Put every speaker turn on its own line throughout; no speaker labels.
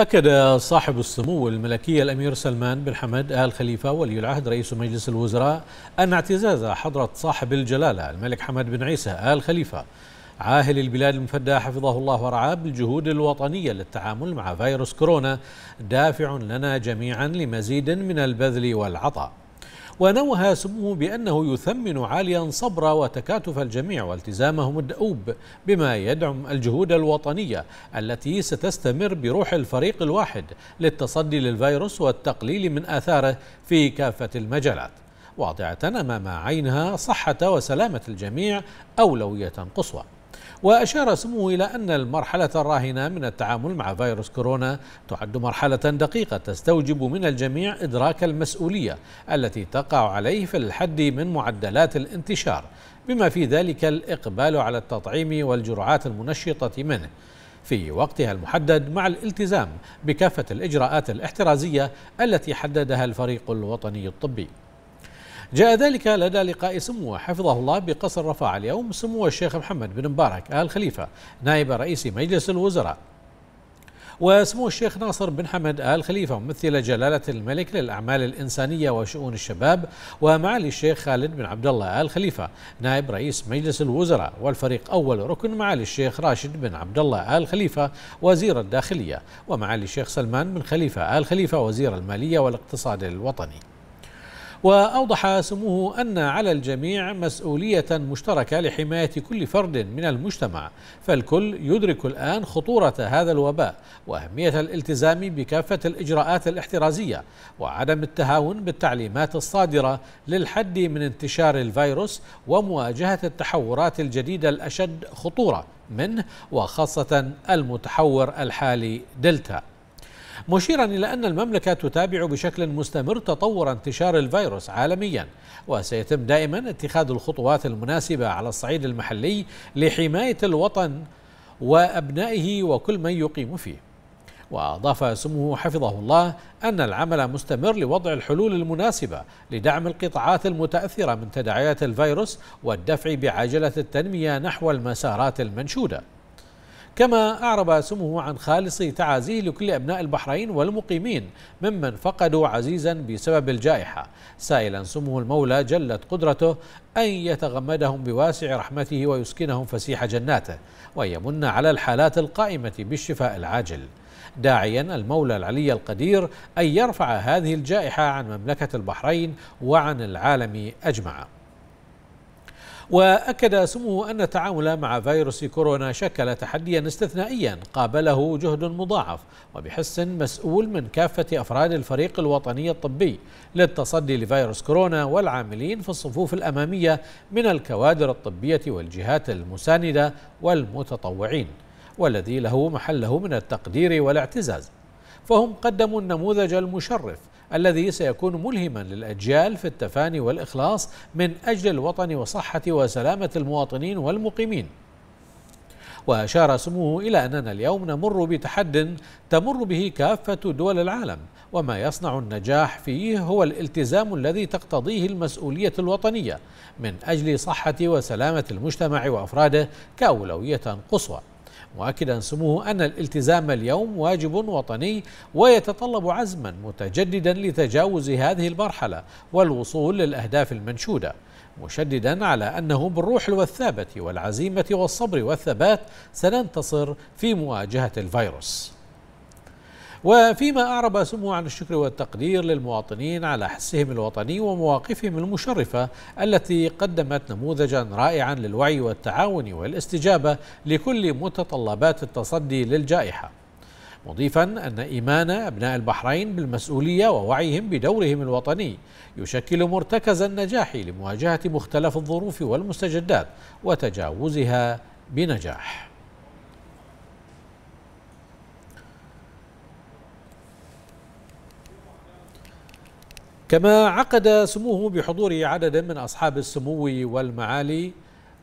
أكد صاحب السمو الملكي الأمير سلمان بن حمد آل خليفة ولي العهد رئيس مجلس الوزراء أن اعتزاز حضرة صاحب الجلالة الملك حمد بن عيسى آل خليفة عاهل البلاد المفدى حفظه الله ورعاه بالجهود الوطنية للتعامل مع فيروس كورونا دافع لنا جميعا لمزيد من البذل والعطاء ونوه سموه بأنه يثمن عاليا صبر وتكاتف الجميع والتزامهم الدؤوب بما يدعم الجهود الوطنية التي ستستمر بروح الفريق الواحد للتصدي للفيروس والتقليل من آثاره في كافة المجالات واضعة أمام عينها صحة وسلامة الجميع أولوية قصوى وأشار سموه إلى أن المرحلة الراهنة من التعامل مع فيروس كورونا تعد مرحلة دقيقة تستوجب من الجميع إدراك المسؤولية التي تقع عليه في الحد من معدلات الانتشار بما في ذلك الإقبال على التطعيم والجرعات المنشطة منه في وقتها المحدد مع الالتزام بكافة الإجراءات الاحترازية التي حددها الفريق الوطني الطبي جاء ذلك لدى لقاء سموه حفظه الله بقصر رفاع اليوم سمو الشيخ محمد بن مبارك آل خليفة نائب رئيس مجلس الوزراء وسمو الشيخ ناصر بن حمد آل خليفة ممثل جلالة الملك للأعمال الإنسانية وشؤون الشباب ومعالي الشيخ خالد بن عبد الله آل خليفة نائب رئيس مجلس الوزراء والفريق أول ركن معالي الشيخ راشد بن عبد الله آل خليفة وزير الداخلية ومعالي الشيخ سلمان بن خليفة آل خليفة وزير المالية والاقتصاد الوطني وأوضح سموه أن على الجميع مسؤولية مشتركة لحماية كل فرد من المجتمع فالكل يدرك الآن خطورة هذا الوباء وأهمية الالتزام بكافة الإجراءات الاحترازية وعدم التهاون بالتعليمات الصادرة للحد من انتشار الفيروس ومواجهة التحورات الجديدة الأشد خطورة منه وخاصة المتحور الحالي دلتا مشيرا إلى أن المملكة تتابع بشكل مستمر تطور انتشار الفيروس عالميا وسيتم دائما اتخاذ الخطوات المناسبة على الصعيد المحلي لحماية الوطن وأبنائه وكل من يقيم فيه وأضاف سموه حفظه الله أن العمل مستمر لوضع الحلول المناسبة لدعم القطاعات المتأثرة من تداعيات الفيروس والدفع بعجلة التنمية نحو المسارات المنشودة كما أعرب سمه عن خالص تعازيه لكل أبناء البحرين والمقيمين ممن فقدوا عزيزا بسبب الجائحة سائلا سمه المولى جلت قدرته أن يتغمدهم بواسع رحمته ويسكنهم فسيح جناته ويمن على الحالات القائمة بالشفاء العاجل داعيا المولى العلي القدير أن يرفع هذه الجائحة عن مملكة البحرين وعن العالم أجمع وأكد سموه أن التعامل مع فيروس كورونا شكل تحديا استثنائيا قابله جهد مضاعف وبحس مسؤول من كافة أفراد الفريق الوطني الطبي للتصدي لفيروس كورونا والعاملين في الصفوف الأمامية من الكوادر الطبية والجهات المساندة والمتطوعين والذي له محله من التقدير والاعتزاز فهم قدموا النموذج المشرف الذي سيكون ملهما للأجيال في التفاني والإخلاص من أجل الوطن وصحة وسلامة المواطنين والمقيمين وأشار سموه إلى أننا اليوم نمر بتحد تمر به كافة دول العالم وما يصنع النجاح فيه هو الالتزام الذي تقتضيه المسؤولية الوطنية من أجل صحة وسلامة المجتمع وأفراده كأولوية قصوى مؤكدا سموه أن الالتزام اليوم واجب وطني ويتطلب عزما متجددا لتجاوز هذه المرحلة والوصول للأهداف المنشودة مشددا على أنه بالروح الوثابة والعزيمة والصبر والثبات سننتصر في مواجهة الفيروس وفيما أعرب سمو عن الشكر والتقدير للمواطنين على حسهم الوطني ومواقفهم المشرفة التي قدمت نموذجا رائعا للوعي والتعاون والاستجابة لكل متطلبات التصدي للجائحة مضيفا أن إيمان أبناء البحرين بالمسؤولية ووعيهم بدورهم الوطني يشكل مرتكز النجاح لمواجهة مختلف الظروف والمستجدات وتجاوزها بنجاح كما عقد سموه بحضور عدد من أصحاب السمو والمعالي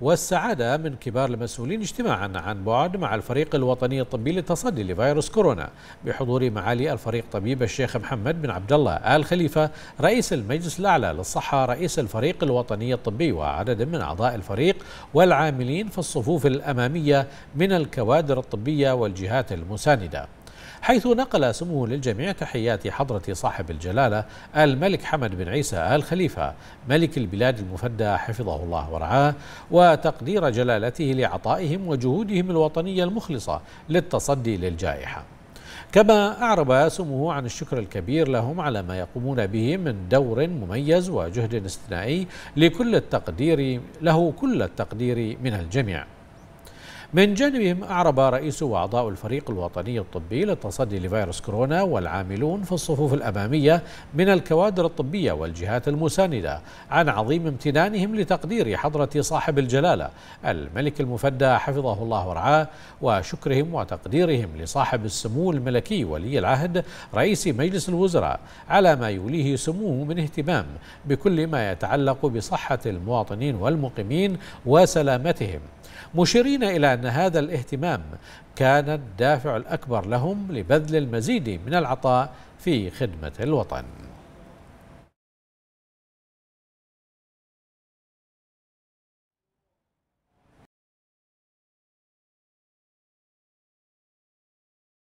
والسعادة من كبار المسؤولين اجتماعا عن بعد مع الفريق الوطني الطبي للتصدي لفيروس كورونا بحضور معالي الفريق طبيب الشيخ محمد بن عبد الله آل خليفة رئيس المجلس الأعلى للصحة رئيس الفريق الوطني الطبي وعدد من أعضاء الفريق والعاملين في الصفوف الأمامية من الكوادر الطبية والجهات المساندة حيث نقل سموه للجميع تحيات حضرة صاحب الجلالة الملك حمد بن عيسى آل خليفة ملك البلاد المفدى حفظه الله ورعاه وتقدير جلالته لعطائهم وجهودهم الوطنية المخلصة للتصدي للجائحة كما أعرب سموه عن الشكر الكبير لهم على ما يقومون به من دور مميز وجهد استثنائي لكل التقدير له كل التقدير من الجميع من جانبهم أعرب رئيس وأعضاء الفريق الوطني الطبي للتصدي لفيروس كورونا والعاملون في الصفوف الأمامية من الكوادر الطبية والجهات المساندة عن عظيم امتنانهم لتقدير حضرة صاحب الجلالة الملك المفدى حفظه الله ورعاه وشكرهم وتقديرهم لصاحب السمو الملكي ولي العهد رئيس مجلس الوزراء على ما يوليه سموه من اهتمام بكل ما يتعلق بصحة المواطنين والمقيمين وسلامتهم مشيرين إلى أن أن هذا الاهتمام كان الدافع الأكبر لهم لبذل المزيد من العطاء في خدمة الوطن